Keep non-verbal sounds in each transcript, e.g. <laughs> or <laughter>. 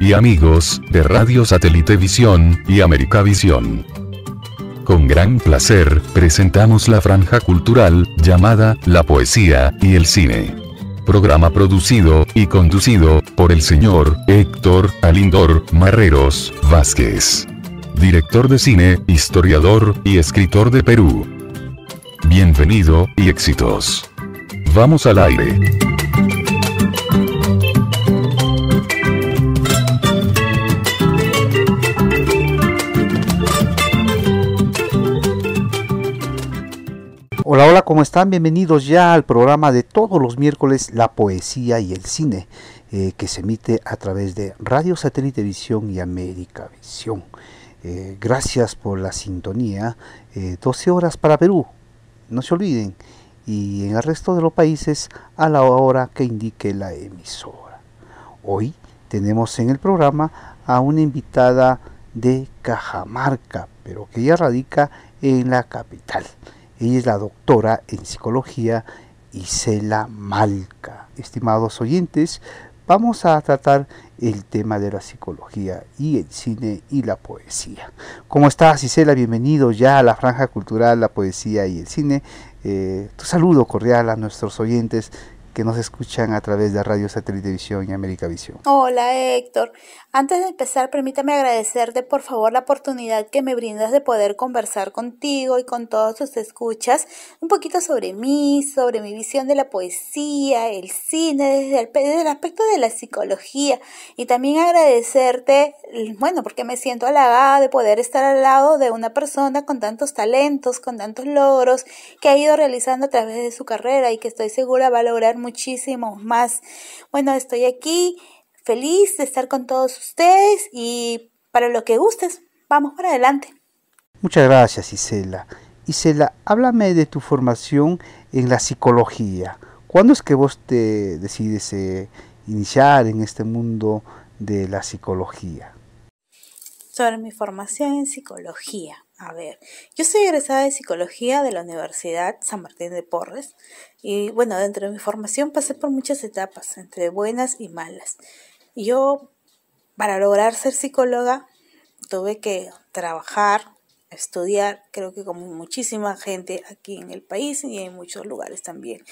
y amigos de Radio Satélite Visión y América Visión. Con gran placer presentamos la franja cultural llamada La Poesía y el Cine. Programa producido y conducido por el señor Héctor Alindor Marreros Vázquez. Director de cine, historiador y escritor de Perú. Bienvenido y éxitos. Vamos al aire. Hola, hola, ¿cómo están? Bienvenidos ya al programa de todos los miércoles La Poesía y el Cine, eh, que se emite a través de Radio Satélite Visión y América Visión. Eh, gracias por la sintonía. 12 eh, horas para Perú, no se olviden, y en el resto de los países a la hora que indique la emisora. Hoy tenemos en el programa a una invitada de Cajamarca, pero que ya radica en la capital. Ella es la doctora en psicología Isela Malca. Estimados oyentes, vamos a tratar el tema de la psicología y el cine y la poesía. ¿Cómo estás, Isela? Bienvenido ya a la franja cultural, la poesía y el cine. Eh, tu saludo cordial a nuestros oyentes que nos escuchan a través de Radio Satélite Visión y América Visión. Hola Héctor, antes de empezar permítame agradecerte por favor la oportunidad que me brindas de poder conversar contigo y con todos tus escuchas un poquito sobre mí, sobre mi visión de la poesía, el cine, desde el, desde el aspecto de la psicología y también agradecerte, bueno, porque me siento halagada de poder estar al lado de una persona con tantos talentos, con tantos logros que ha ido realizando a través de su carrera y que estoy segura va a lograr muchísimo más. Bueno, estoy aquí feliz de estar con todos ustedes y para lo que gustes, vamos para adelante. Muchas gracias, Isela. Isela, háblame de tu formación en la psicología. ¿Cuándo es que vos te decides eh, iniciar en este mundo de la psicología? Sobre mi formación en psicología. A ver, yo soy egresada de psicología de la Universidad San Martín de Porres y bueno, dentro de mi formación pasé por muchas etapas, entre buenas y malas. yo, para lograr ser psicóloga, tuve que trabajar, estudiar, creo que como muchísima gente aquí en el país y en muchos lugares también.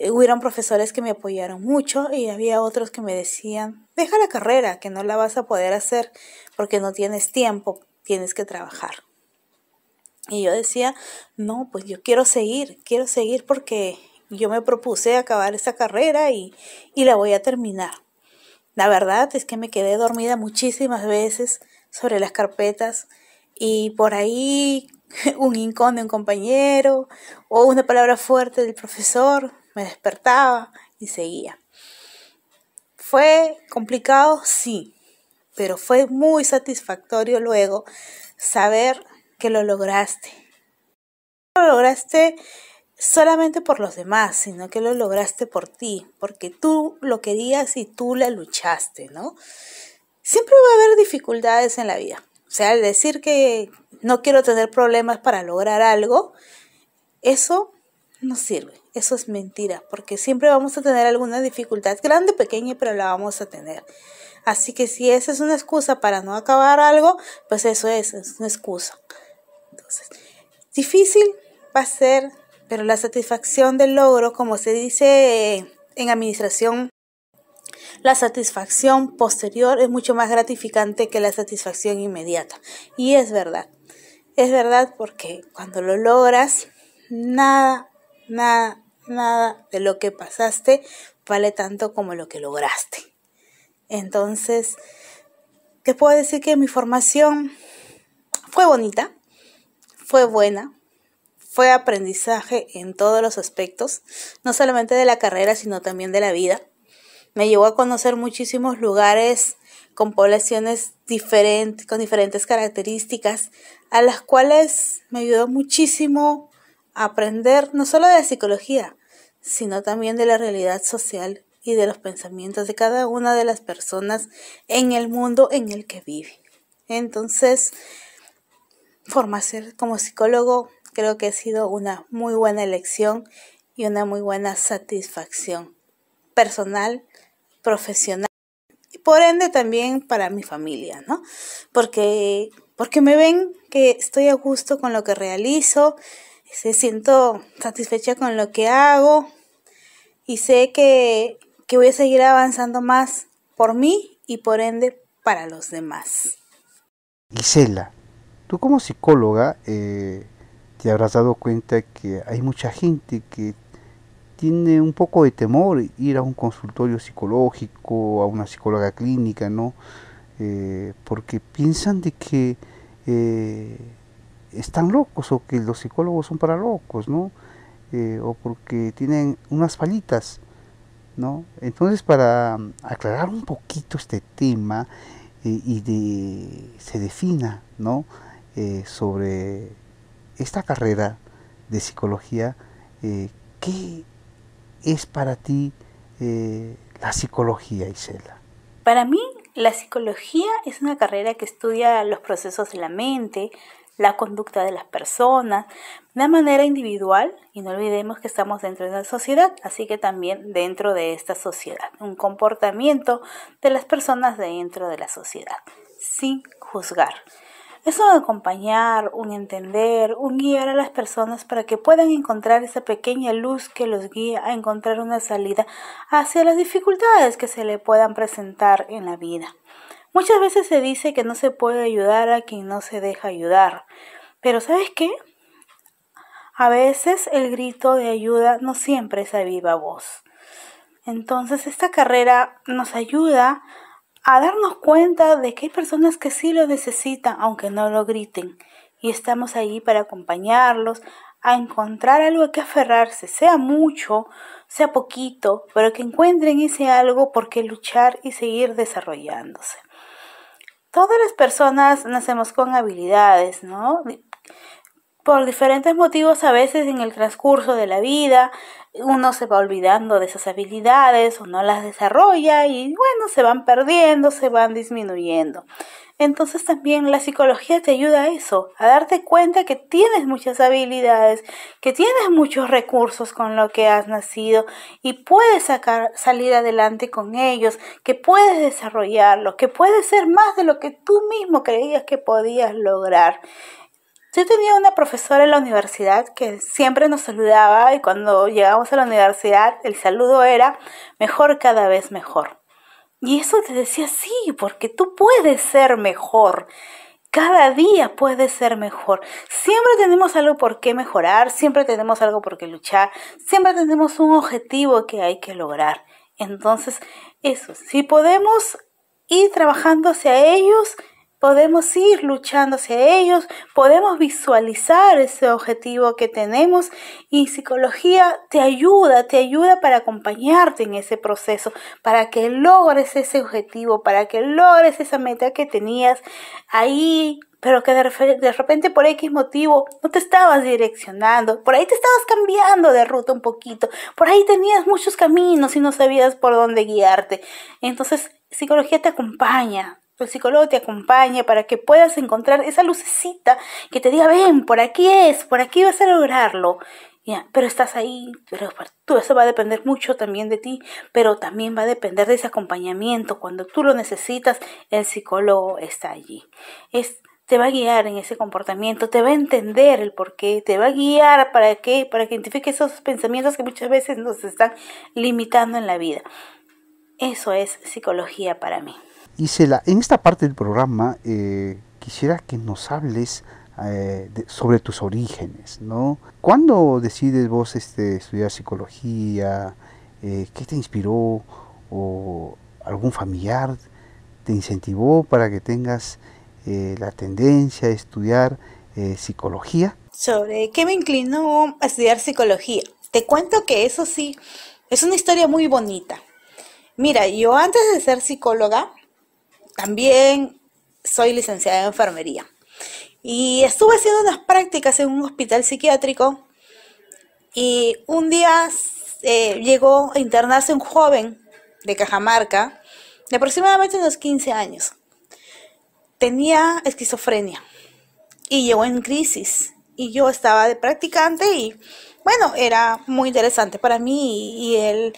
Eh, hubieron profesores que me apoyaron mucho y había otros que me decían, deja la carrera, que no la vas a poder hacer porque no tienes tiempo tienes que trabajar. Y yo decía, no, pues yo quiero seguir, quiero seguir porque yo me propuse acabar esta carrera y, la voy a terminar. La verdad es que me quedé dormida muchísimas veces sobre las carpetas y por ahí <laughs> un incón de un compañero o una palabra fuerte del profesor me despertaba y seguía. ¿Fue complicado? Sí, pero fue muy satisfactorio luego saber que lo lograste. No lo lograste solamente por los demás, sino que lo lograste por ti, porque tú lo querías y tú la luchaste, ¿no? Siempre va a haber dificultades en la vida. O sea, al decir que no quiero tener problemas para lograr algo, eso no sirve. Eso es mentira, porque siempre vamos a tener alguna dificultad, grande o pequeña, pero la vamos a tener. Así que si esa es una excusa para no acabar algo, pues eso es, es una excusa. difícil va a ser, pero la satisfacción del logro, como se dice eh, en administración, la satisfacción posterior es mucho más gratificante que la satisfacción inmediata. Y es verdad. Es verdad porque cuando lo logras, nada Nada, nada de lo que pasaste vale tanto como lo que lograste. Entonces, te puedo decir que mi formación fue bonita, fue buena, fue aprendizaje en todos los aspectos, no solamente de la carrera, sino también de la vida. Me llevó a conocer muchísimos lugares con poblaciones diferentes, con diferentes características, a las cuales me ayudó muchísimo aprender no solo de la psicología, sino también de la realidad social y de los pensamientos de cada una de las personas en el mundo en el que vive. Entonces, formarse como psicólogo creo que ha sido una muy buena elección y una muy buena satisfacción personal, profesional y por ende también para mi familia, ¿no? Porque porque me ven que estoy a gusto con lo que realizo, se siento satisfecha con lo que hago y sé que, voy a seguir avanzando más por mí y por ende para los demás. Gisela, tú como psicóloga eh, te habrás dado cuenta que hay mucha gente que tiene un poco de temor ir a un consultorio psicológico, a una psicóloga clínica, ¿no? Eh, porque piensan de que eh, están locos o que los psicólogos son para locos, ¿no? Eh, o porque tienen unas fallitas, ¿no? Entonces, para mm, aclarar un poquito este tema eh, y se defina, ¿no? Eh, sobre esta carrera de psicología, ¿qué es para ti la psicología, Isela? Para mí, la psicología es una carrera que estudia los procesos de la mente, la conducta de las personas de manera individual y no olvidemos que estamos dentro de una sociedad, así que también dentro de esta sociedad, un comportamiento de las personas dentro de la sociedad, sin juzgar. Eso un acompañar, un entender, un guiar a las personas para que puedan encontrar esa pequeña luz que los guía a encontrar una salida hacia las dificultades que se le puedan presentar en la vida. Muchas veces se dice que no se puede ayudar a quien no se deja ayudar, pero ¿sabes qué? A veces el grito de ayuda no siempre es a viva voz. Entonces esta carrera nos ayuda a darnos cuenta de que hay personas que sí lo necesitan, aunque no lo griten. Y estamos ahí para acompañarlos, a encontrar algo a que aferrarse, sea mucho, sea poquito, pero que encuentren ese algo por qué luchar y seguir desarrollándose todas las personas nacemos con habilidades, ¿no? Por diferentes motivos a veces en el transcurso de la vida uno se va olvidando de esas habilidades o no las desarrolla y bueno, se van perdiendo, se van disminuyendo. Entonces también la psicología te ayuda a eso, a darte cuenta que tienes muchas habilidades, que tienes muchos recursos con lo que has nacido y puedes sacar, salir adelante con ellos, que puedes desarrollarlos, que puedes ser más de lo que tú mismo creías que podías lograr. Yo tenía una profesora en la universidad que siempre nos saludaba y cuando llegamos a la universidad el saludo era mejor cada vez mejor. Y eso te decía, sí, porque tú puedes ser mejor. Cada día puede ser mejor. Siempre tenemos algo por qué mejorar, siempre tenemos algo por qué luchar, siempre tenemos un objetivo que hay que lograr. Entonces, eso, si podemos ir trabajando hacia ellos, podemos ir luchando hacia ellos, podemos visualizar ese objetivo que tenemos y psicología te ayuda, te ayuda para acompañarte en ese proceso, para que logres ese objetivo, para que logres esa meta que tenías ahí pero que de, repente por X motivo no te estabas direccionando, por ahí te estabas cambiando de ruta un poquito, por ahí tenías muchos caminos y no sabías por dónde guiarte. Entonces, psicología te acompaña, el psicólogo te acompaña para que puedas encontrar esa lucecita que te diga, ven, por aquí es, por aquí vas a lograrlo. Ya, pero estás ahí, pero eso va a depender mucho también de ti, pero también va a depender de ese acompañamiento. Cuando tú lo necesitas, el psicólogo está allí. Es, te va a guiar en ese comportamiento, te va a entender el por qué, te va a guiar para que, para que identifique esos pensamientos que muchas veces nos están limitando en la vida. Eso es psicología para mí. Isela, en esta parte del programa eh, quisiera que nos hables eh, sobre tus orígenes, ¿no? ¿Cuándo decides vos este, estudiar psicología? Eh, ¿Qué te inspiró? ¿O algún familiar te incentivó para que tengas la tendencia a estudiar psicología? Sobre qué me inclinó a estudiar psicología. Te cuento que eso sí, es una historia muy bonita. Mira, yo antes de ser psicóloga, también soy licenciada en enfermería. Y estuve haciendo unas prácticas en un hospital psiquiátrico y un día eh, llegó a internarse un joven de Cajamarca de aproximadamente unos 15 años. Tenía esquizofrenia y llegó en crisis. Y yo estaba de practicante y bueno, era muy interesante para mí y él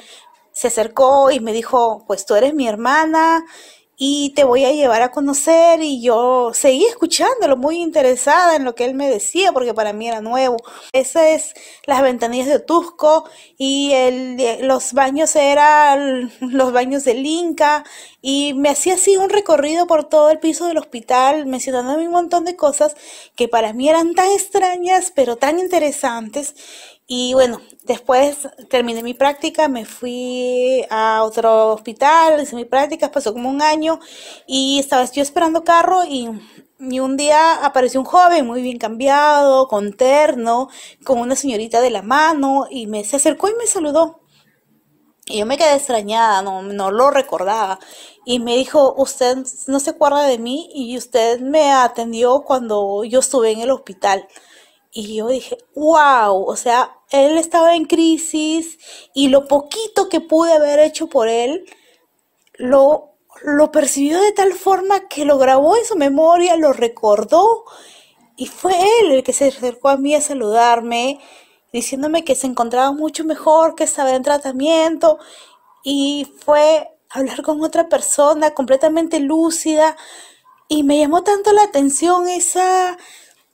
se acercó y me dijo, pues tú eres mi hermana y te voy a llevar a conocer y yo seguí escuchándolo muy interesada en lo que él me decía porque para mí era nuevo. Esa es las ventanillas de Otusco y el, los baños eran los baños del Inca y me hacía así un recorrido por todo el piso del hospital mencionándome un montón de cosas que para mí eran tan extrañas pero tan interesantes y bueno, después terminé mi práctica, me fui a otro hospital, hice mi práctica, pasó como un año y estaba yo esperando carro y, y un día apareció un joven muy bien cambiado, con terno, con una señorita de la mano y me se acercó y me saludó. Y yo me quedé extrañada, no, no lo recordaba. Y me dijo, usted no se acuerda de mí y usted me atendió cuando yo estuve en el hospital. Y yo dije, wow, o sea, él estaba en crisis y lo poquito que pude haber hecho por él, lo, lo percibió de tal forma que lo grabó en su memoria, lo recordó y fue él el que se acercó a mí a saludarme, diciéndome que se encontraba mucho mejor, que estaba en tratamiento y fue hablar con otra persona completamente lúcida y me llamó tanto la atención esa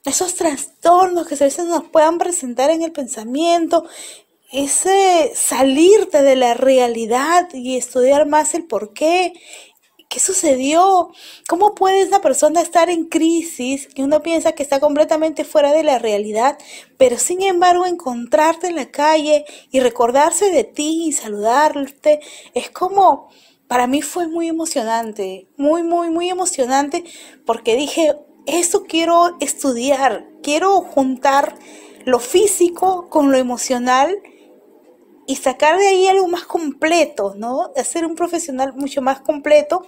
esos trastornos que a veces nos puedan presentar en el pensamiento, ese salirte de la realidad y estudiar más el por qué, qué sucedió, cómo puede esa persona estar en crisis Y uno piensa que está completamente fuera de la realidad, pero sin embargo encontrarte en la calle y recordarse de ti y saludarte, es como, para mí fue muy emocionante, muy, muy, muy emocionante porque dije, eso quiero estudiar, quiero juntar lo físico con lo emocional y sacar de ahí algo más completo, ¿no? Hacer un profesional mucho más completo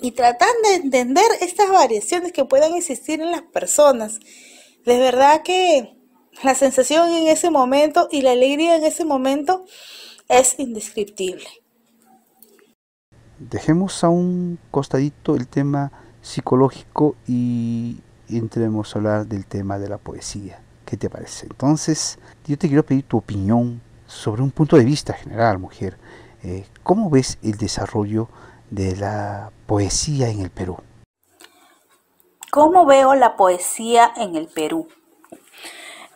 y tratar de entender estas variaciones que puedan existir en las personas. De verdad que la sensación en ese momento y la alegría en ese momento es indescriptible. Dejemos a un costadito el tema psicológico y entremos a hablar del tema de la poesía. ¿Qué te parece? Entonces, yo te quiero pedir tu opinión sobre un punto de vista general, mujer. Eh, ¿Cómo ves el desarrollo de la poesía en el Perú? ¿Cómo veo la poesía en el Perú?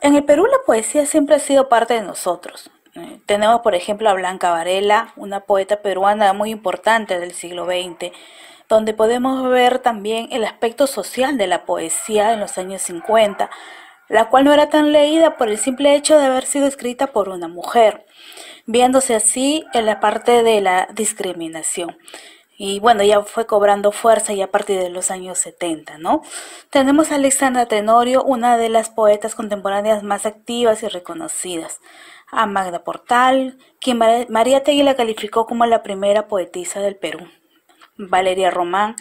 En el Perú la poesía siempre ha sido parte de nosotros. Eh, tenemos, por ejemplo, a Blanca Varela, una poeta peruana muy importante del siglo XX, donde podemos ver también el aspecto social de la poesía en los años 50, la cual no era tan leída por el simple hecho de haber sido escrita por una mujer, viéndose así en la parte de la discriminación. Y bueno, ya fue cobrando fuerza ya a partir de los años 70, ¿no? Tenemos a Alexandra Tenorio, una de las poetas contemporáneas más activas y reconocidas. A Magda Portal, quien María Tegui la calificó como la primera poetisa del Perú. Valeria Román,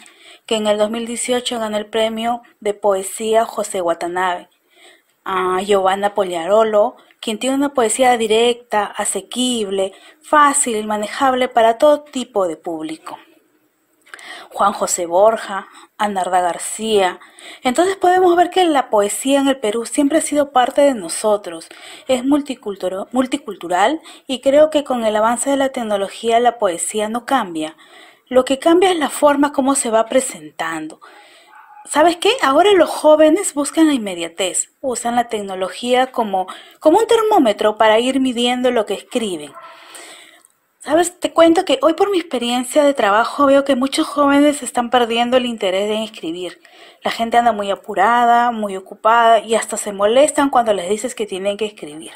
que en el 2018 ganó el premio de poesía José Watanabe, a Giovanna Poliarolo, quien tiene una poesía directa, asequible, fácil y manejable para todo tipo de público. Juan José Borja, Anarda García. Entonces podemos ver que la poesía en el Perú siempre ha sido parte de nosotros, es multicultural y creo que con el avance de la tecnología la poesía no cambia. Lo que cambia es la forma como se va presentando. ¿Sabes qué? Ahora los jóvenes buscan la inmediatez, usan la tecnología como, como un termómetro para ir midiendo lo que escriben. Sabes, te cuento que hoy por mi experiencia de trabajo veo que muchos jóvenes están perdiendo el interés en escribir. La gente anda muy apurada, muy ocupada y hasta se molestan cuando les dices que tienen que escribir.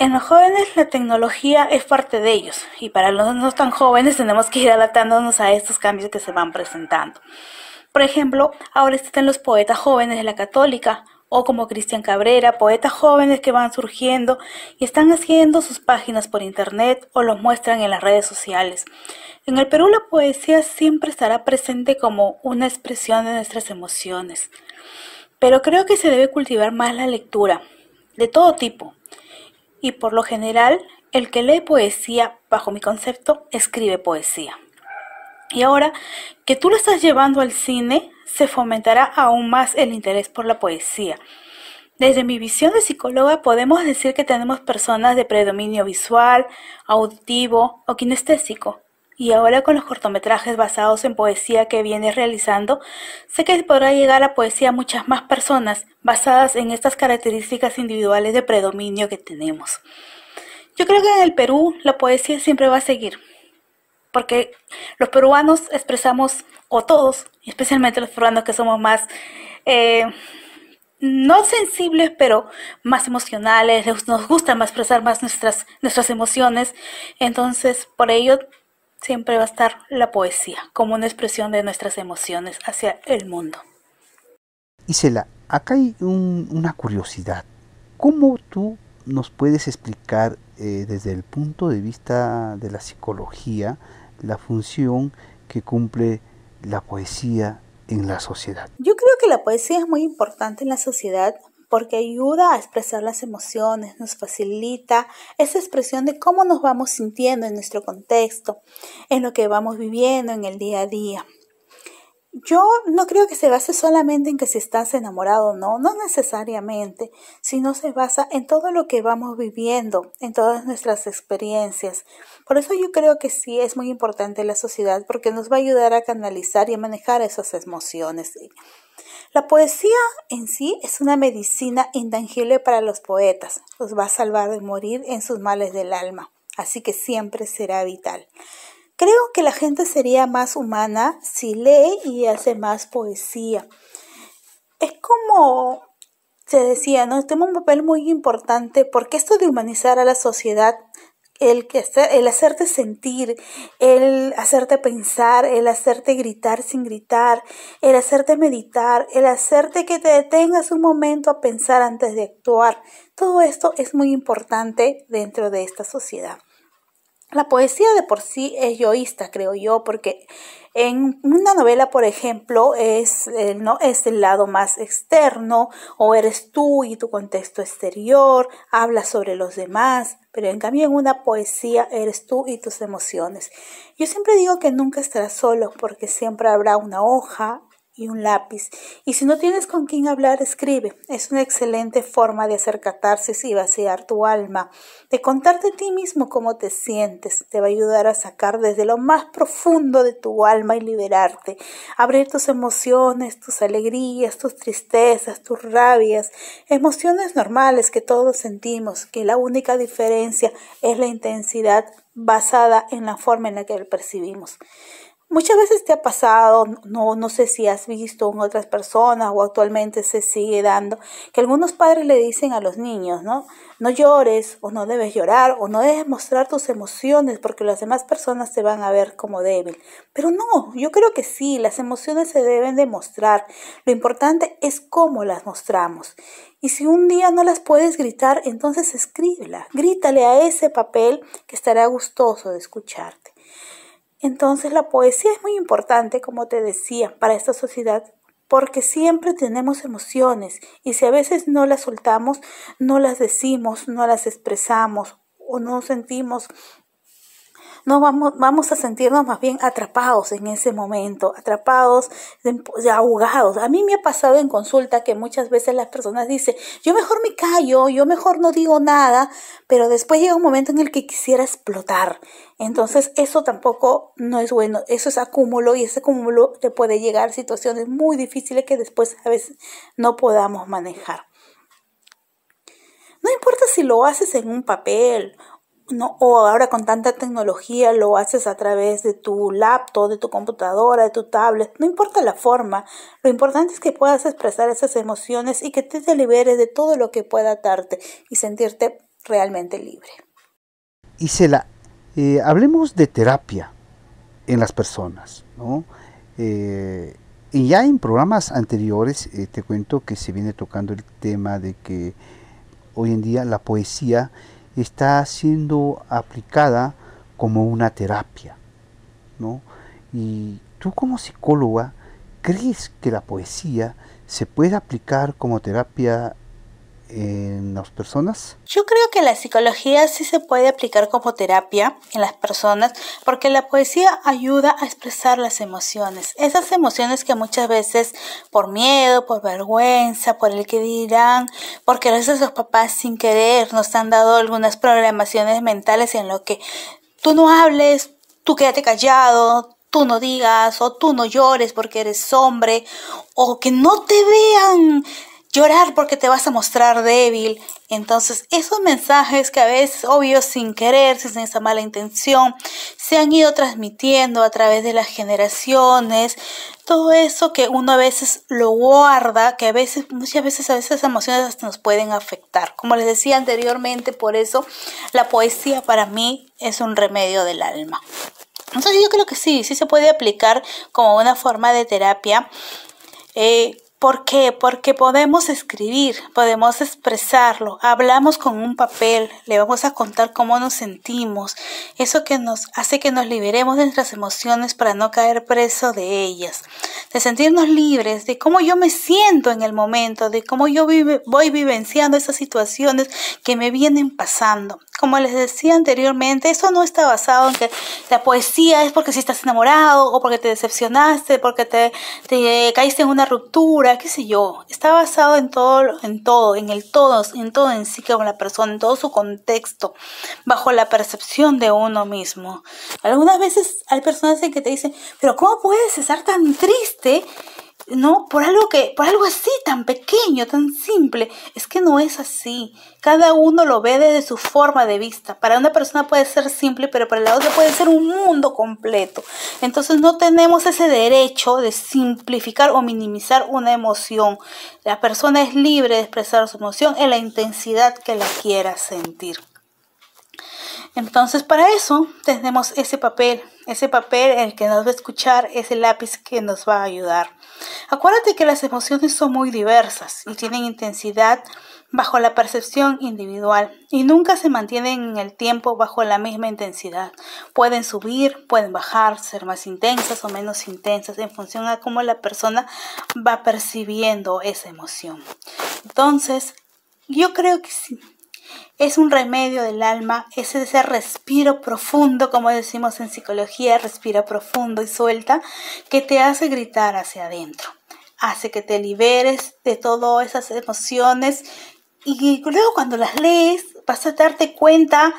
En los jóvenes la tecnología es parte de ellos y para los no tan jóvenes tenemos que ir adaptándonos a estos cambios que se van presentando. Por ejemplo, ahora están los poetas jóvenes de la católica o como Cristian Cabrera, poetas jóvenes que van surgiendo y están haciendo sus páginas por internet o los muestran en las redes sociales. En el Perú la poesía siempre estará presente como una expresión de nuestras emociones, pero creo que se debe cultivar más la lectura, de todo tipo y por lo general el que lee poesía, bajo mi concepto, escribe poesía. Y ahora que tú lo estás llevando al cine, se fomentará aún más el interés por la poesía. Desde mi visión de psicóloga podemos decir que tenemos personas de predominio visual, auditivo o kinestésico, y ahora con los cortometrajes basados en poesía que viene realizando, sé que podrá llegar a poesía a muchas más personas basadas en estas características individuales de predominio que tenemos. Yo creo que en el Perú la poesía siempre va a seguir, porque los peruanos expresamos, o todos, especialmente los peruanos que somos más... Eh, no sensibles, pero más emocionales, nos gusta más expresar más nuestras, nuestras emociones. Entonces, por ello, siempre va a estar la poesía como una expresión de nuestras emociones hacia el mundo. Isela, acá hay una curiosidad. ¿Cómo tú nos puedes explicar eh, desde el punto de vista de la psicología la función que cumple la poesía en la sociedad? Yo creo que la poesía es muy importante en la sociedad porque ayuda a expresar las emociones, nos facilita esa expresión de cómo nos vamos sintiendo en nuestro contexto, en lo que vamos viviendo en el día a día yo no creo que se base solamente en que si estás enamorado no, no necesariamente, sino se basa en todo lo que vamos viviendo, en todas nuestras experiencias. Por eso yo creo que sí es muy importante la sociedad porque nos va a ayudar a canalizar y a manejar esas emociones. La poesía en sí es una medicina intangible para los poetas, los va a salvar de morir en sus males del alma, así que siempre será vital. Creo que la gente sería más humana si lee y hace más poesía. Es como se decía, ¿no? Tiene un papel muy importante porque esto de humanizar a la sociedad, el, que el hacerte sentir, el hacerte pensar, el hacerte gritar sin gritar, el hacerte meditar, el hacerte que te detengas un momento a pensar antes de actuar, todo esto es muy importante dentro de esta sociedad. La poesía de por sí es yoísta, creo yo, porque en una novela, por ejemplo, es, eh, ¿no? es el lado más externo, o eres tú y tu contexto exterior, hablas sobre los demás, pero en cambio en una poesía eres tú y tus emociones. Yo siempre digo que nunca estarás solo, porque siempre habrá una hoja, y un lápiz. Y si no tienes con quién hablar, escribe. Es una excelente forma de hacer catarsis y vaciar tu alma, de contarte a ti mismo cómo te sientes. Te va a ayudar a sacar desde lo más profundo de tu alma y liberarte. Abrir tus emociones, tus alegrías, tus tristezas, tus rabias, emociones normales que todos sentimos, que la única diferencia es la intensidad basada en la forma en la que lo percibimos. Muchas veces te ha pasado, no, no sé si has visto en otras personas o actualmente se sigue dando, que algunos padres le dicen a los niños, ¿no? No llores o no debes llorar o no debes mostrar tus emociones porque las demás personas te van a ver como débil. Pero no, yo creo que sí, las emociones se deben de mostrar. Lo importante es cómo las mostramos. Y si un día no las puedes gritar, entonces escríbela, grítale a ese papel que estará gustoso de escucharte. Entonces la poesía es muy importante, como te decía, para esta sociedad porque siempre tenemos emociones y si a veces no las soltamos, no las decimos, no las expresamos o no sentimos no vamos, vamos a sentirnos más bien atrapados en ese momento, atrapados, ahogados. A mí me ha pasado en consulta que muchas veces las personas dicen, yo mejor me callo, yo mejor no digo nada, pero después llega un momento en el que quisiera explotar. Entonces eso tampoco no es bueno, eso es acúmulo y ese acúmulo te puede llegar a situaciones muy difíciles que después a veces no podamos manejar. No importa si lo haces en un papel no, o ahora con tanta tecnología lo haces a través de tu laptop, de tu computadora, de tu tablet, no importa la forma, lo importante es que puedas expresar esas emociones y que te, liberes de todo lo que pueda atarte y sentirte realmente libre. Isela, eh, hablemos de terapia en las personas, ¿no? Eh, y ya en programas anteriores eh, te cuento que se viene tocando el tema de que hoy en día la poesía está siendo aplicada como una terapia. ¿no? Y tú como psicóloga, ¿crees que la poesía se puede aplicar como terapia en las personas? Yo creo que la psicología sí se puede aplicar como terapia en las personas porque la poesía ayuda a expresar las emociones, esas emociones que muchas veces por miedo, por vergüenza, por el que dirán, porque a veces los papás sin querer nos han dado algunas programaciones mentales en lo que tú no hables, tú quédate callado, tú no digas o tú no llores porque eres hombre o que no te vean llorar porque te vas a mostrar débil. Entonces, esos mensajes que a veces, obvio, sin querer, sin esa mala intención, se han ido transmitiendo a través de las generaciones, todo eso que uno a veces lo guarda, que a veces, muchas veces, a veces esas emociones hasta nos pueden afectar. Como les decía anteriormente, por eso la poesía para mí es un remedio del alma. Entonces yo creo que sí, sí se puede aplicar como una forma de terapia. Eh, ¿Por qué? Porque podemos escribir, podemos expresarlo, hablamos con un papel, le vamos a contar cómo nos sentimos, eso que nos hace que nos liberemos de nuestras emociones para no caer preso de ellas, de sentirnos libres, de cómo yo me siento en el momento, de cómo yo voy vivenciando esas situaciones que me vienen pasando. Como les decía anteriormente, eso no está basado en que la poesía es porque si estás enamorado o porque te decepcionaste, porque te caíste en una ruptura, qué sé yo, está basado en todo, en todo, en el todo, en todo en sí como la persona, en todo su contexto, bajo la percepción de uno mismo. Algunas veces hay personas que te dicen, pero ¿cómo puedes estar tan triste ¿no? Por algo que, por algo así, tan pequeño, tan simple. Es que no es así. Cada uno lo ve desde su forma de vista. Para una persona puede ser simple, pero para la otra puede ser un mundo completo. Entonces no tenemos ese derecho de simplificar o minimizar una emoción. La persona es libre de expresar su emoción en la intensidad que la quiera sentir. Entonces para eso tenemos ese papel ese papel el que nos va a escuchar es el lápiz que nos va a ayudar. Acuérdate que las emociones son muy diversas y tienen intensidad bajo la percepción individual y nunca se mantienen en el tiempo bajo la misma intensidad. Pueden subir, pueden bajar, ser más intensas o menos intensas en función a cómo la persona va percibiendo esa emoción. Entonces, yo creo que sí es un remedio del alma, es ese respiro profundo, como decimos en psicología, respira profundo y suelta, que te hace gritar hacia adentro, hace que te liberes de todas esas emociones y luego cuando las lees vas a darte cuenta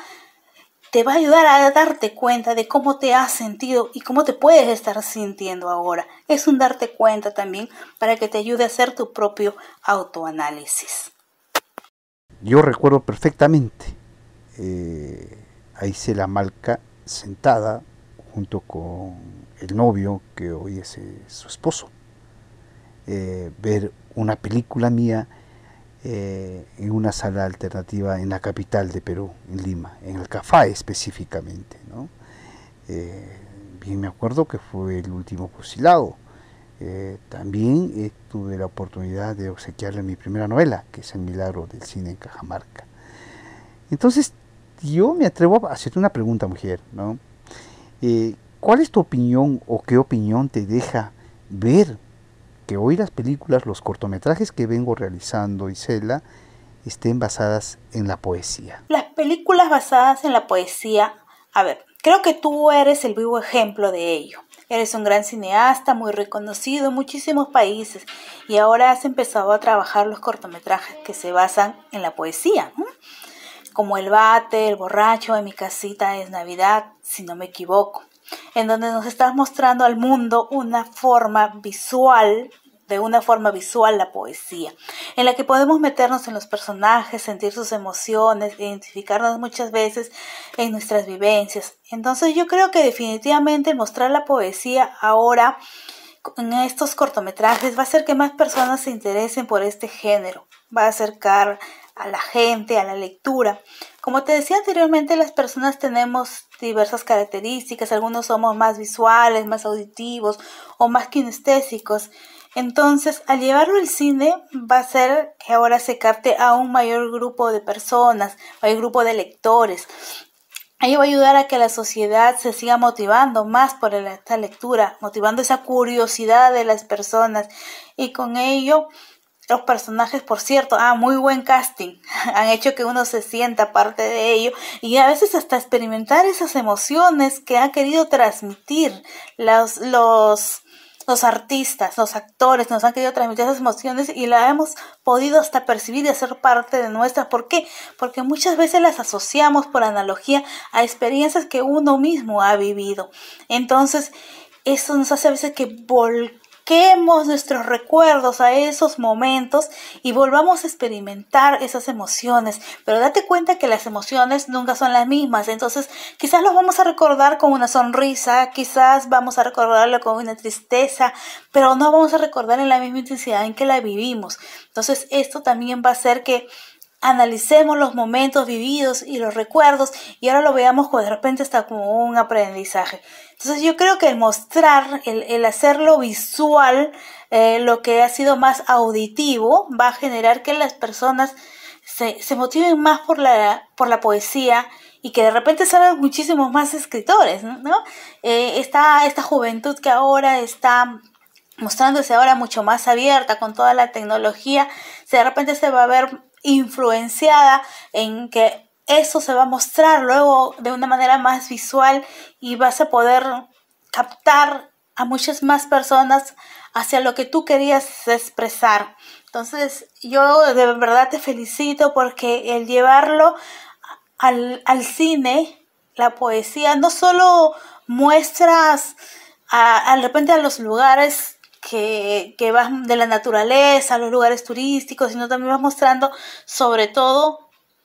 te va a ayudar a darte cuenta de cómo te has sentido y cómo te puedes estar sintiendo ahora. Es un darte cuenta también para que te ayude a hacer tu propio autoanálisis. Yo recuerdo perfectamente eh, ahí se la Malca sentada junto con el novio que hoy es eh, su esposo, eh, ver una película mía en una sala alternativa en la capital de Perú, en Lima, en el Cafá específicamente. ¿no? bien me acuerdo que fue el último fusilado eh, también eh, tuve la oportunidad de obsequiarle mi primera novela, que es El Milagro del Cine en Cajamarca. Entonces, yo me atrevo a hacerte una pregunta, mujer, ¿no? Eh, ¿Cuál es tu opinión o qué opinión te deja ver que hoy las películas, los cortometrajes que vengo realizando, Isela, estén basadas en la poesía? Las películas basadas en la poesía, a ver, creo que tú eres el vivo ejemplo de ello. Eres un gran cineasta, muy reconocido en muchísimos países y ahora has empezado a trabajar los cortometrajes que se basan en la poesía, como El Bate, El Borracho, En mi casita es Navidad, si no me equivoco, en donde nos estás mostrando al mundo una forma visual de una forma visual la poesía, en la que podemos meternos en los personajes, sentir sus emociones, identificarnos muchas veces en nuestras vivencias. Entonces yo creo que definitivamente mostrar la poesía ahora en estos cortometrajes va a hacer que más personas se interesen por este género, va a acercar a la gente, a la lectura. Como te decía anteriormente, las personas tenemos diversas características, algunos somos más visuales, más auditivos o más kinestésicos. Entonces, al llevarlo al cine va a ser que ahora se capte a un mayor grupo de personas, un grupo de lectores. Ello va a ayudar a que la sociedad se siga motivando más por esta lectura, motivando esa curiosidad de las personas y con ello los personajes, por cierto, ah, muy buen casting, <laughs> han hecho que uno se sienta parte de ello y a veces hasta experimentar esas emociones que ha querido transmitir los, los los artistas, los actores nos han querido transmitir esas emociones y la hemos podido hasta percibir y hacer parte de nuestras. ¿Por qué? Porque muchas veces las asociamos por analogía a experiencias que uno mismo ha vivido. Entonces, eso nos hace a veces que volcamos quemos nuestros recuerdos a esos momentos y volvamos a experimentar esas emociones. Pero date cuenta que las emociones nunca son las mismas. Entonces, quizás los vamos a recordar con una sonrisa, quizás vamos a recordarlo con una tristeza, pero no vamos a recordar en la misma intensidad en que la vivimos. Entonces, esto también va a hacer que analicemos los momentos vividos y los recuerdos y ahora lo veamos como de repente está como un aprendizaje. Entonces yo creo que el mostrar, el, el hacerlo visual, eh, lo que ha sido más auditivo, va a generar que las personas se, motiven más por la, por la poesía y que de repente salgan muchísimos más escritores, ¿no? Eh, esta, juventud que ahora está mostrándose ahora mucho más abierta con toda la tecnología, de repente se va a ver influenciada en que eso se va a mostrar luego de una manera más visual y vas a poder captar a muchas más personas hacia lo que tú querías expresar. Entonces yo de verdad te felicito porque el llevarlo al, cine, la poesía, no solo muestras al repente a los lugares que, vas de la naturaleza a los lugares turísticos, sino también vas mostrando sobre todo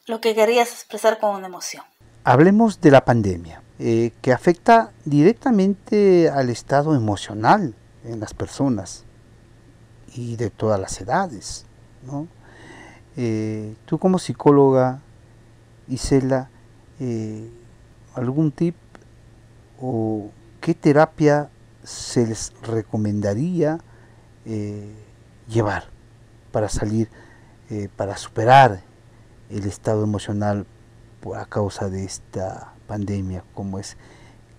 lo que querías expresar con una emoción. Hablemos de la pandemia, eh, que afecta directamente al estado emocional en las personas y de todas las edades. Eh, tú como psicóloga, Isela, eh, ¿algún tip o qué terapia se les recomendaría eh, llevar para salir, eh, para superar el estado emocional por, a causa de esta pandemia, como es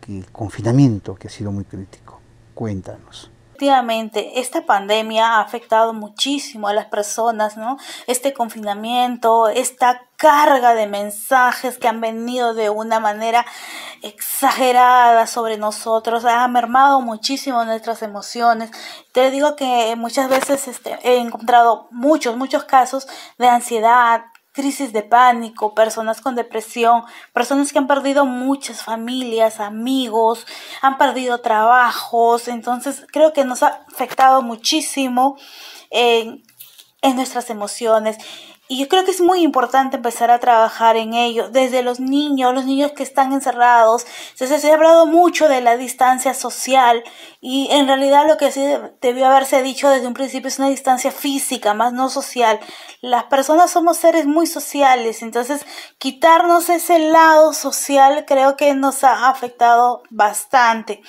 que el confinamiento que ha sido muy crítico. Cuéntanos. Efectivamente, esta pandemia ha afectado muchísimo a las personas, ¿no? Este confinamiento, esta carga de mensajes que han venido de una manera exagerada sobre nosotros, ha mermado muchísimo nuestras emociones. Te digo que muchas veces este, he encontrado muchos, muchos casos de ansiedad, crisis de pánico, personas con depresión, personas que han perdido muchas familias, amigos, han perdido trabajos. Entonces creo que nos ha afectado muchísimo en, nuestras emociones. Y yo creo que es muy importante empezar a trabajar en ello, desde los niños, los niños que están encerrados. Se, ha hablado mucho de la distancia social y en realidad lo que sí debió haberse dicho desde un principio es una distancia física, más no social. Las personas somos seres muy sociales, entonces quitarnos ese lado social creo que nos ha afectado bastante.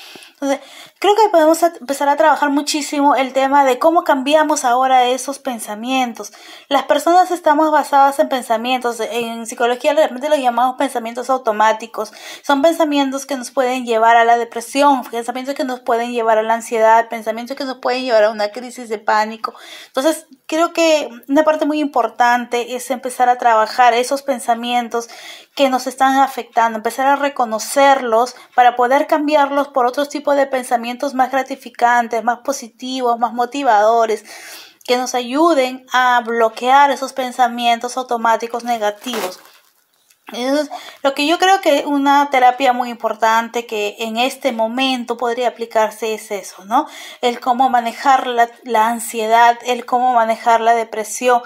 Entonces, creo que podemos empezar a trabajar muchísimo el tema de cómo cambiamos ahora esos pensamientos. Las personas estamos basadas en pensamientos, en psicología realmente lo llamamos pensamientos automáticos. Son pensamientos que nos pueden llevar a la depresión, pensamientos que nos pueden llevar a la ansiedad, pensamientos que nos pueden llevar a una crisis de pánico. Entonces, creo que una parte muy importante es empezar a trabajar esos pensamientos que nos están afectando, empezar a reconocerlos para poder cambiarlos por otros tipos de pensamientos más gratificantes, más positivos, más motivadores, que nos ayuden a bloquear esos pensamientos automáticos negativos. Entonces, lo que yo creo que es una terapia muy importante que en este momento podría aplicarse es eso, ¿no? El cómo manejar la ansiedad, el cómo manejar la depresión,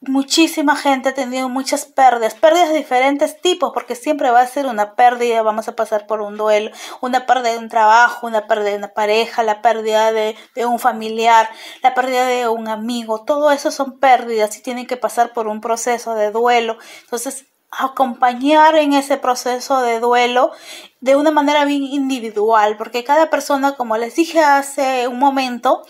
muchísima gente ha tenido muchas pérdidas, pérdidas de diferentes tipos, porque siempre va a ser una pérdida, vamos a pasar por un duelo, una pérdida de un trabajo, una pérdida de una pareja, la pérdida de, de un familiar, la pérdida de un amigo, todo eso son pérdidas y tienen que pasar por un proceso de duelo. Entonces, acompañar en ese proceso de duelo de una manera bien individual, porque cada persona, como les dije hace un momento,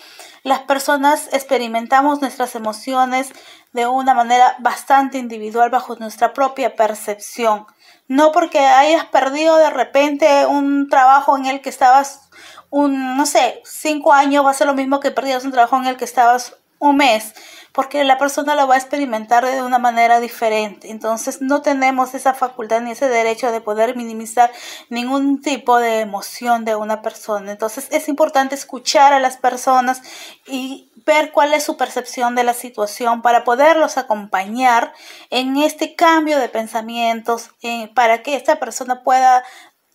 las personas experimentamos nuestras emociones de una manera bastante individual bajo nuestra propia percepción. No porque hayas perdido de repente un trabajo en el que estabas, un, no sé, cinco años va a ser lo mismo que perdías un trabajo en el que estabas un mes porque la persona lo va a experimentar de una manera diferente. Entonces no tenemos esa facultad ni ese derecho de poder minimizar ningún tipo de emoción de una persona. Entonces es importante escuchar a las personas y ver cuál es su percepción de la situación para poderlos acompañar en este cambio de pensamientos, eh, para que esta persona pueda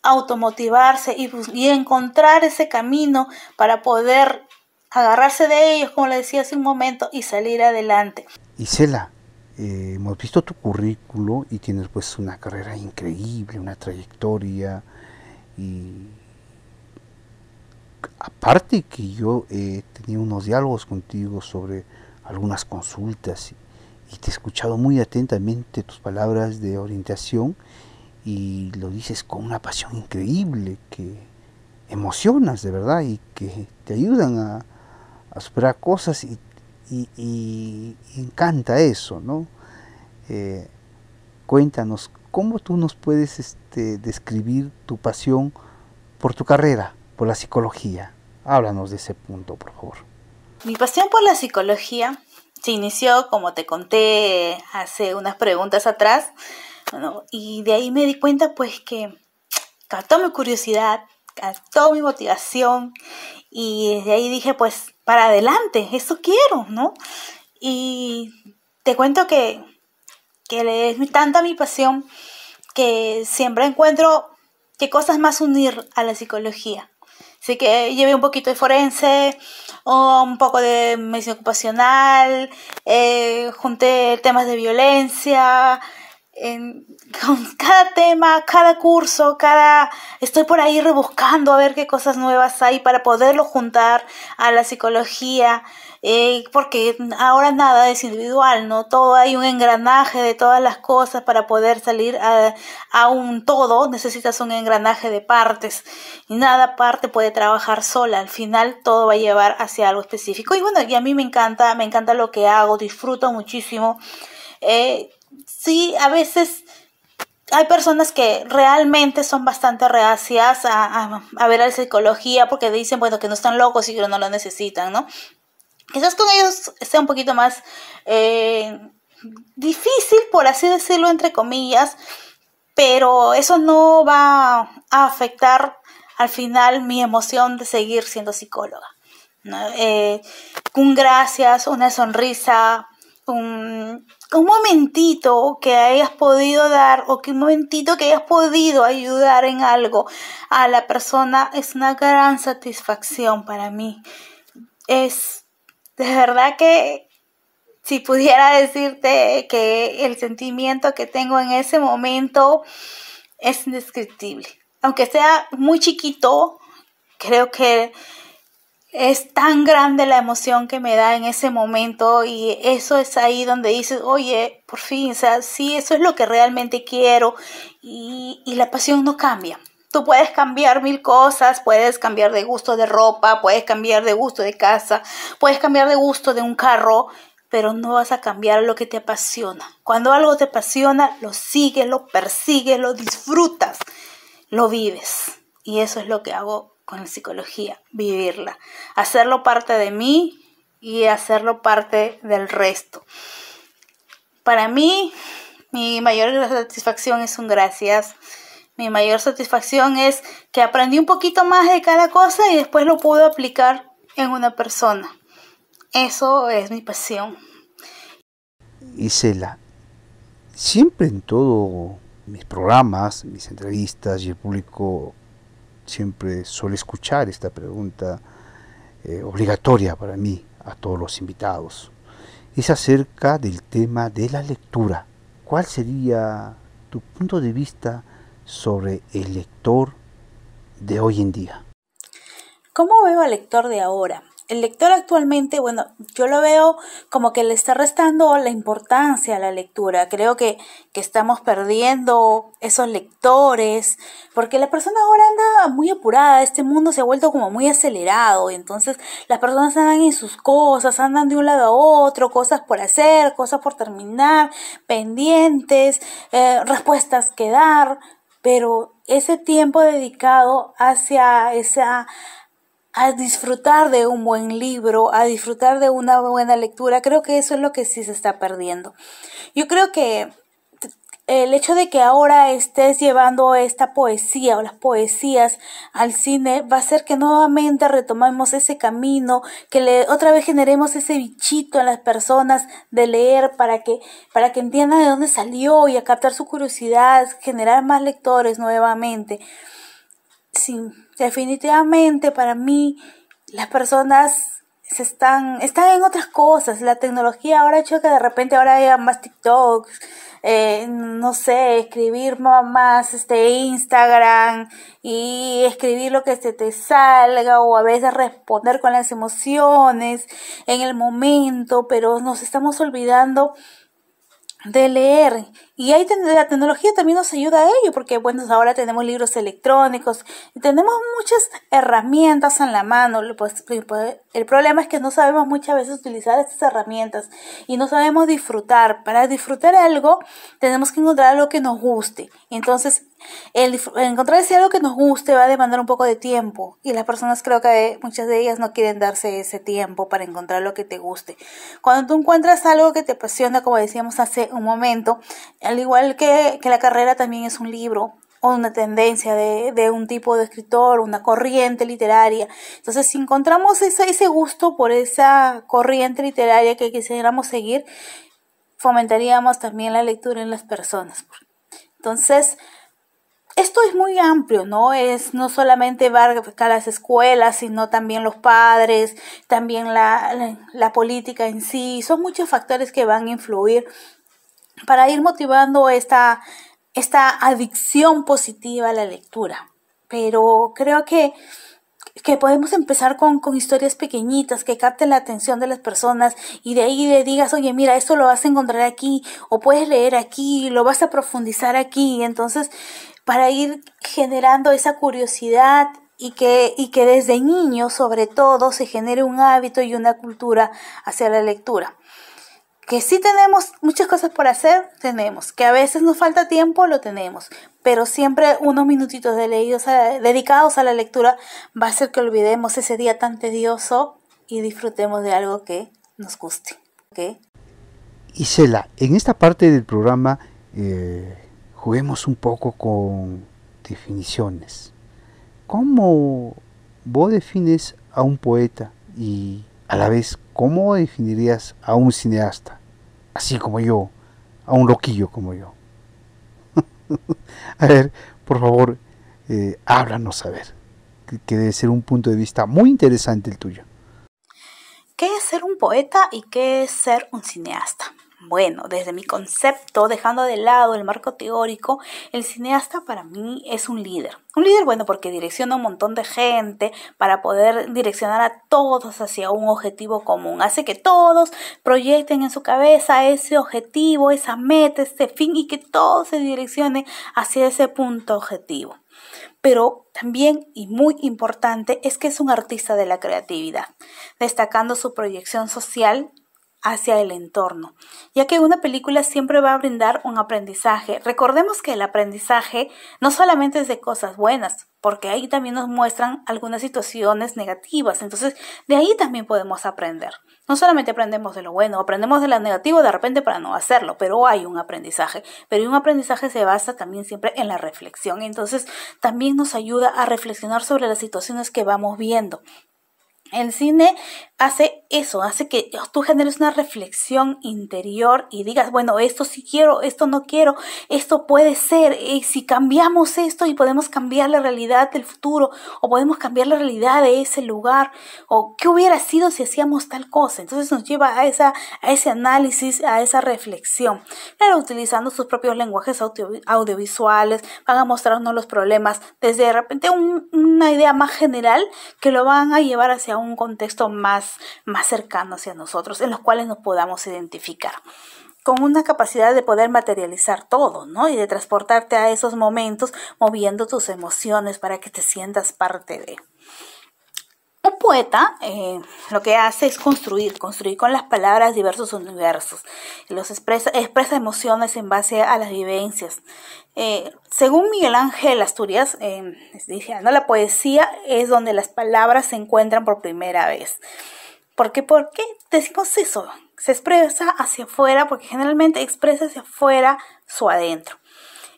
automotivarse y, pues, y encontrar ese camino para poder agarrarse de ellos, como le decía hace un momento, y salir adelante. Isela, eh, hemos visto tu currículo y tienes pues una carrera increíble, una trayectoria y aparte que yo he tenido unos diálogos contigo sobre algunas consultas y te he escuchado muy atentamente tus palabras de orientación y lo dices con una pasión increíble que emocionas de verdad y que te ayudan a, a superar cosas y, encanta eso, ¿no? Eh, cuéntanos, ¿cómo tú nos puedes este, describir tu pasión por tu carrera, por la psicología? Háblanos de ese punto, por favor. Mi pasión por la psicología se inició, como te conté hace unas preguntas atrás, y de ahí me di cuenta pues que captó mi curiosidad, captó mi motivación, y de ahí dije pues adelante, eso quiero, ¿no? Y te cuento que, que es tanta mi pasión que siempre encuentro qué cosas más unir a la psicología. Así que llevé un poquito de forense, un poco de medicina ocupacional, eh, junté temas de violencia, en, <laughs> con cada tema, cada curso, cada... Estoy por ahí rebuscando a ver qué cosas nuevas hay para poderlo juntar a la psicología, eh, porque ahora nada es individual, ¿no? Todo hay un engranaje de todas las cosas para poder salir a, un todo, necesitas un engranaje de partes y nada parte puede trabajar sola, al final todo va a llevar hacia algo específico. Y bueno, y a mí me encanta, me encanta lo que hago, disfruto muchísimo. Eh, sí, a veces hay personas que realmente son bastante reacias a, ver a la psicología porque dicen, bueno, que no están locos y que no lo necesitan, ¿no? Quizás con ellos sea un poquito más eh, difícil, por así decirlo, entre comillas, pero eso no va a afectar al final mi emoción de seguir siendo psicóloga. Eh, un gracias, una sonrisa, un un momentito que hayas podido dar o que un momentito que hayas podido ayudar en algo a la persona es una gran satisfacción para mí. Es de verdad que si pudiera decirte que el sentimiento que tengo en ese momento es indescriptible. Aunque sea muy chiquito, creo que es tan grande la emoción que me da en ese momento y eso es ahí donde dices, oye, por fin, o sea, sí, eso es lo que realmente quiero y, y la pasión no cambia. Tú puedes cambiar mil cosas, puedes cambiar de gusto de ropa, puedes cambiar de gusto de casa, puedes cambiar de gusto de un carro, pero no vas a cambiar lo que te apasiona. Cuando algo te apasiona, lo sigues, lo persigues, lo disfrutas, lo vives. Y eso es lo que hago con la psicología, vivirla, hacerlo parte de mí y hacerlo parte del resto. Para mí, mi mayor satisfacción es un gracias. Mi mayor satisfacción es que aprendí un poquito más de cada cosa y después lo pude aplicar en una persona. Eso es mi pasión. Isela, siempre en todos mis programas, mis entrevistas y el público siempre suele escuchar esta pregunta eh, obligatoria para mí a todos los invitados. Es acerca del tema de la lectura. ¿Cuál sería tu punto de vista sobre el lector de hoy en día? ¿Cómo veo al lector de ahora? el lector actualmente, bueno, yo lo veo como que le está restando la importancia a la lectura. Creo que, estamos perdiendo esos lectores, porque la persona ahora anda muy apurada, este mundo se ha vuelto como muy acelerado, y entonces las personas andan en sus cosas, andan de un lado a otro, cosas por hacer, cosas por terminar, pendientes, eh, respuestas que dar, pero ese tiempo dedicado hacia esa a disfrutar de un buen libro, a disfrutar de una buena lectura. Creo que eso es lo que sí se está perdiendo. Yo creo que el hecho de que ahora estés llevando esta poesía o las poesías al cine va a hacer que nuevamente retomemos ese camino, que le, otra vez generemos ese bichito en las personas de leer para que, para que entiendan de dónde salió y a captar su curiosidad, generar más lectores nuevamente. Sí. Definitivamente para mí las personas se están, están en otras cosas. La tecnología ahora ha hecho que de repente ahora haya más TikToks, eh, no sé, escribir más este, Instagram y escribir lo que se te salga o a veces responder con las emociones en el momento, pero nos estamos olvidando de leer y ahí la tecnología también nos ayuda a ello, porque bueno, ahora tenemos libros electrónicos tenemos muchas herramientas en la mano. Pues, el problema es que no sabemos muchas veces utilizar estas herramientas y no sabemos disfrutar. Para disfrutar algo, tenemos que encontrar algo que nos guste. Entonces, el, encontrar ese algo que nos guste va a demandar un poco de tiempo y las personas creo que muchas de ellas no quieren darse ese tiempo para encontrar lo que te guste. Cuando tú encuentras algo que te apasiona, como decíamos hace un momento, al igual que, que, la carrera también es un libro o una tendencia de, de, un tipo de escritor, una corriente literaria. Entonces, si encontramos ese, ese gusto por esa corriente literaria que quisiéramos seguir, fomentaríamos también la lectura en las personas. Entonces, esto es muy amplio, ¿no? Es no solamente para las escuelas, sino también los padres, también la, la política en sí. Son muchos factores que van a influir para ir motivando esta, esta adicción positiva a la lectura. Pero creo que, que podemos empezar con, historias pequeñitas que capten la atención de las personas y de ahí le digas, oye, mira, esto lo vas a encontrar aquí o puedes leer aquí, lo vas a profundizar aquí. Entonces, para ir generando esa curiosidad y que, y que desde niño, sobre todo, se genere un hábito y una cultura hacia la lectura que sí tenemos muchas cosas por hacer, tenemos, que a veces nos falta tiempo, lo tenemos, pero siempre unos minutitos de leídos eh, dedicados a la lectura va a hacer que olvidemos ese día tan tedioso y disfrutemos de algo que nos guste. ¿okay? Isela, en esta parte del programa eh, juguemos un poco con definiciones. ¿Cómo vos defines a un poeta y a la vez ¿Cómo definirías a un cineasta? Así como yo, a un loquillo como yo. <laughs> a ver, por favor, eh, háblanos a ver, que debe ser un punto de vista muy interesante el tuyo. ¿Qué es ser un poeta y qué es ser un cineasta? Bueno, desde mi concepto, dejando de lado el marco teórico, el cineasta para mí es un líder. Un líder bueno porque direcciona a un montón de gente para poder direccionar a todos hacia un objetivo común. Hace que todos proyecten en su cabeza ese objetivo, esa meta, ese fin y que todo se direccione hacia ese punto objetivo. Pero también, y muy importante, es que es un artista de la creatividad, destacando su proyección social hacia el entorno, ya que una película siempre va a brindar un aprendizaje. Recordemos que el aprendizaje no solamente es de cosas buenas, porque ahí también nos muestran algunas situaciones negativas, entonces de ahí también podemos aprender. No solamente aprendemos de lo bueno, aprendemos de lo negativo de repente para no hacerlo, pero hay un aprendizaje, pero un aprendizaje se basa también siempre en la reflexión, entonces también nos ayuda a reflexionar sobre las situaciones que vamos viendo, el cine hace eso, hace que tú generes una reflexión interior y digas, bueno, esto sí quiero, esto no quiero, esto puede ser, y si cambiamos esto y podemos cambiar la realidad del futuro, o podemos cambiar la realidad de ese lugar, o qué hubiera sido si hacíamos tal cosa. Entonces nos lleva a, esa, a ese análisis, a esa reflexión. Claro, utilizando sus propios lenguajes audiovisuales, van a mostrarnos los problemas desde de repente una idea más general que lo van a llevar hacia un contexto más, más cercano hacia nosotros, en los cuales nos podamos identificar con una capacidad de poder materializar todo, ¿no? Y de transportarte a esos momentos moviendo tus emociones para que te sientas parte de. Un poeta eh, lo que hace es construir, construir con las palabras diversos universos. Los expresa, expresa emociones en base a las vivencias. Eh, según Miguel Ángel Asturias, eh, la poesía es donde las palabras se encuentran por primera vez. ¿Por qué? ¿Por qué decimos eso? Se expresa hacia afuera porque generalmente expresa hacia afuera su adentro.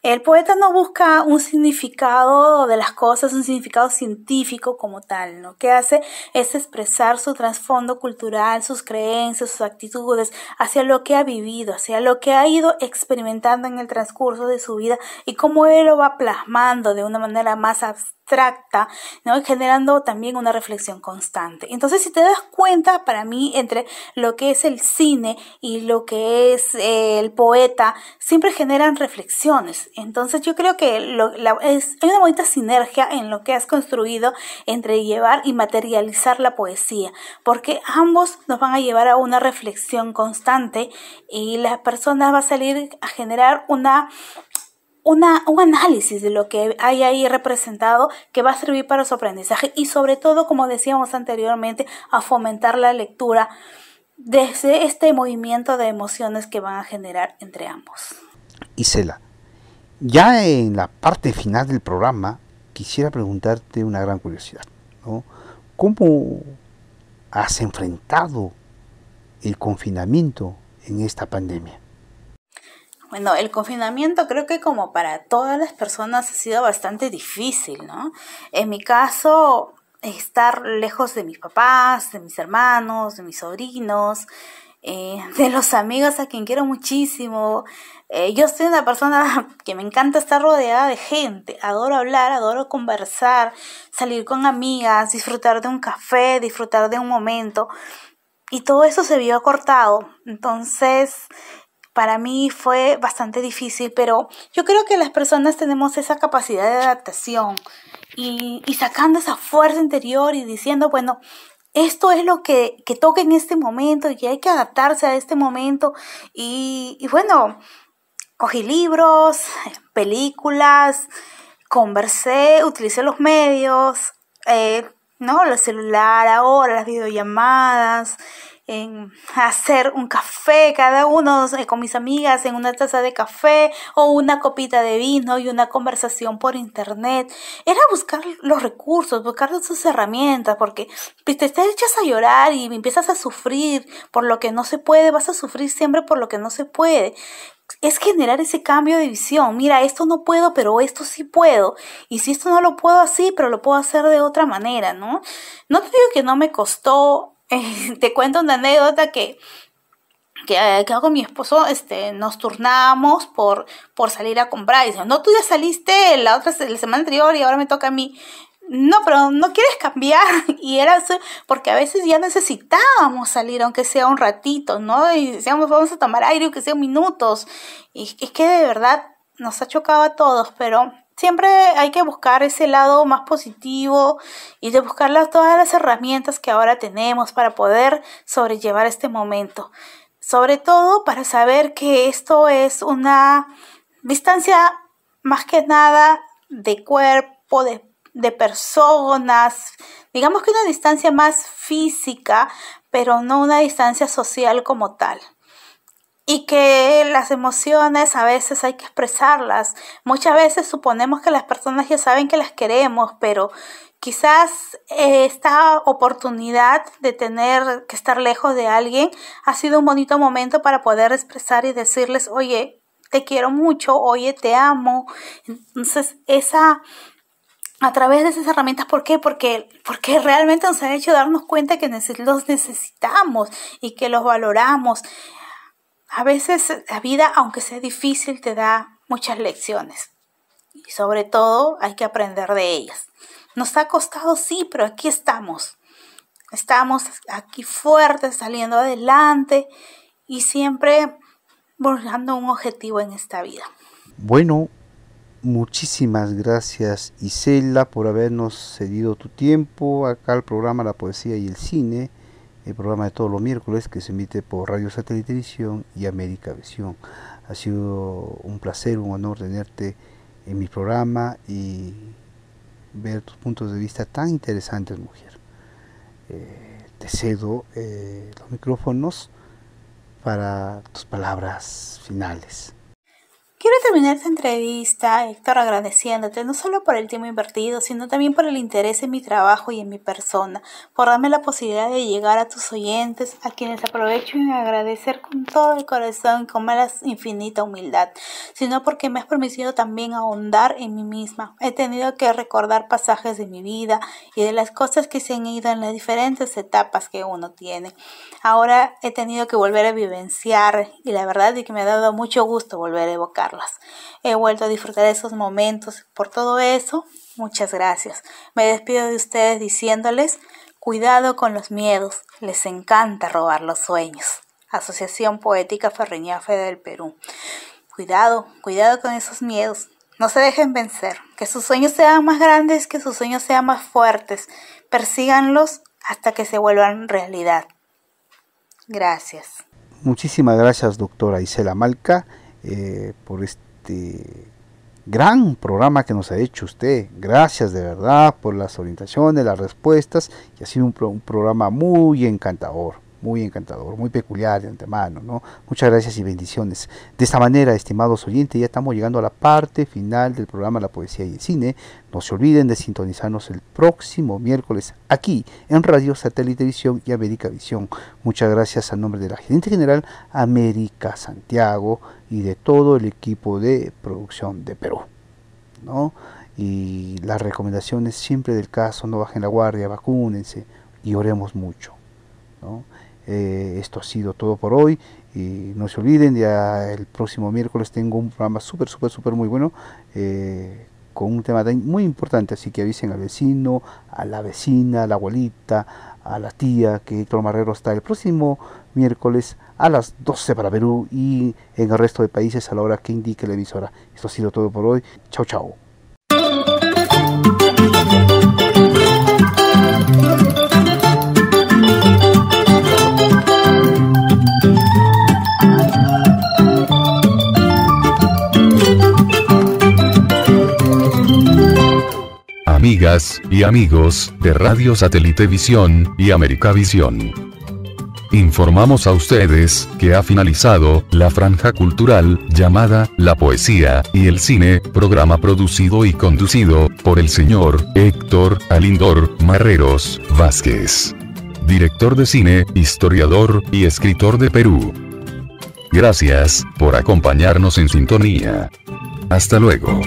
El poeta no busca un significado de las cosas, un significado científico como tal. Lo ¿no? que hace es expresar su trasfondo cultural, sus creencias, sus actitudes hacia lo que ha vivido, hacia lo que ha ido experimentando en el transcurso de su vida y cómo él lo va plasmando de una manera más abstracta abstracta, ¿no? generando también una reflexión constante. Entonces, si te das cuenta, para mí, entre lo que es el cine y lo que es eh, el poeta, siempre generan reflexiones. Entonces, yo creo que es, hay una bonita sinergia en lo que has construido entre llevar y materializar la poesía, porque ambos nos van a llevar a una reflexión constante y la persona va a salir a generar una una, un análisis de lo que hay ahí representado que va a servir para su aprendizaje y sobre todo, como decíamos anteriormente, a fomentar la lectura desde este movimiento de emociones que van a generar entre ambos. Isela, ya en la parte final del programa quisiera preguntarte una gran curiosidad. ¿Cómo has enfrentado el confinamiento en esta pandemia? Bueno, el confinamiento creo que como para todas las personas ha sido bastante difícil, ¿no? En mi caso, estar lejos de mis papás, de mis hermanos, de mis sobrinos, eh, <laughs> de los amigos a quien quiero muchísimo. Eh, yo soy una persona <laughs> que me encanta estar rodeada de gente, adoro hablar, adoro conversar, salir con amigas, disfrutar de un café, disfrutar de un momento. Y todo eso se vio cortado. Entonces, para mí fue bastante difícil, pero yo creo que las personas tenemos esa capacidad de adaptación y, y sacando esa fuerza interior y diciendo, bueno, esto es lo que, que toca en este momento y hay que adaptarse a este momento. Y, y bueno, cogí libros, películas, conversé, utilicé los medios, eh, ¿no? El celular ahora, las videollamadas, en hacer un café, cada uno con mis amigas en una taza de café o una copita de vino y una conversación por internet. Era buscar los recursos, buscar sus herramientas, porque pues, te echas a llorar y empiezas a sufrir por lo que no se puede, vas a sufrir siempre por lo que no se puede es generar ese cambio de visión. Mira, esto no puedo, pero esto sí puedo. Y si esto no lo puedo así, pero lo puedo hacer de otra manera, ¿no? No te digo que no me costó <laughs> te cuento una anécdota que, que, con eh, hago mi esposo, este, nos turnamos por, por salir a comprar. Y dice, no, tú ya saliste la otra semana anterior y ahora me toca a mí. No, pero no quieres cambiar. <laughs> Y era porque a veces ya necesitábamos salir, aunque sea un ratito, ¿no? Y decíamos, vamos a tomar aire, aunque sea minutos. Y es que de verdad nos ha chocado a todos, pero siempre hay que buscar ese lado más positivo y de buscar todas las herramientas que ahora tenemos para poder sobrellevar este momento. Sobre todo para saber que esto es una distancia más que nada de cuerpo, de personas, digamos que una distancia más física, pero no una distancia social como tal y que las emociones a veces hay que expresarlas. Muchas veces suponemos que las personas ya saben que las queremos, pero quizás eh, esta oportunidad de tener que estar lejos de alguien ha sido un bonito momento para poder expresar y decirles, oye, te quiero mucho, oye, te amo. Entonces, esa a través de esas herramientas. ¿Por qué? Porque, porque realmente nos han hecho darnos cuenta que los necesitamos y que los valoramos. A veces eh, la vida, aunque sea difícil, te da muchas lecciones. Y sobre todo hay que aprender de ellas. Nos ha costado, sí, pero aquí estamos. Estamos aquí fuertes, saliendo adelante y siempre buscando un objetivo en esta vida. Bueno, muchísimas gracias Isela por habernos cedido tu tiempo acá al programa La Poesía y el Cine el programa de todos los miércoles que se emite por Radio Satélite Televisión y América Visión. Ha sido un placer, un honor tenerte en mi programa y ver tus puntos de vista tan interesantes, mujer. Eh, te cedo eh, los micrófonos para tus palabras finales. Quiero terminar esta entrevista, Héctor, agradeciéndote no solo por el tiempo invertido, sino también por el interés en mi trabajo y en mi persona, por darme la posibilidad de llegar a tus oyentes, a quienes aprovecho en agradecer con todo el corazón y con más infinita humildad, sino porque me has permitido también ahondar en mí misma. He tenido que recordar pasajes de mi vida y de las cosas que se han ido en las diferentes etapas que uno tiene. Ahora he tenido que volver a vivenciar y la verdad es que me ha dado mucho gusto volver a evocar. He vuelto a disfrutar esos momentos. Por todo eso, muchas gracias. Me despido de ustedes diciéndoles, cuidado con los miedos, les encanta robar los sueños. Asociación Poética Ferreñafe del Perú. Cuidado, cuidado con esos miedos. No se dejen vencer. Que sus sueños sean más grandes, que sus sueños sean más fuertes. Persíganlos hasta que se vuelvan realidad. Gracias. Muchísimas gracias, doctora Isela Malca. Eh, por este gran programa que nos ha hecho usted. Gracias de verdad por las orientaciones, las respuestas, y ha sido un programa muy encantador muy encantador, muy peculiar de antemano. ¿no? Muchas gracias y bendiciones. De esta manera, estimados oyentes, ya estamos llegando a la parte final del programa La Poesía y el Cine. No se olviden de sintonizarnos el próximo miércoles aquí en Radio Satélite Visión y América Visión. Muchas gracias a nombre de la gerente general América Santiago y de todo el equipo de producción de Perú. ¿no? Y las recomendaciones siempre del caso, no bajen la guardia, vacúnense y oremos mucho. ¿no? Eh, esto ha sido todo por hoy y no se olviden, ya el próximo miércoles tengo un programa super súper, súper muy bueno eh, con un tema muy importante, así que avisen al vecino, a la vecina, a la abuelita, a la tía, que Héctor Marrero está el próximo miércoles a las 12 para Perú y en el resto de países a la hora que indique la emisora. Esto ha sido todo por hoy. Chao, chao. amigas y amigos de Radio Satélite Visión y América Visión informamos a ustedes que ha finalizado la franja cultural llamada La Poesía y el Cine, programa producido y conducido por el señor Héctor Alindor Marreros Vázquez. Director de cine, historiador y escritor de Perú. Gracias por acompañarnos en sintonía. Hasta luego.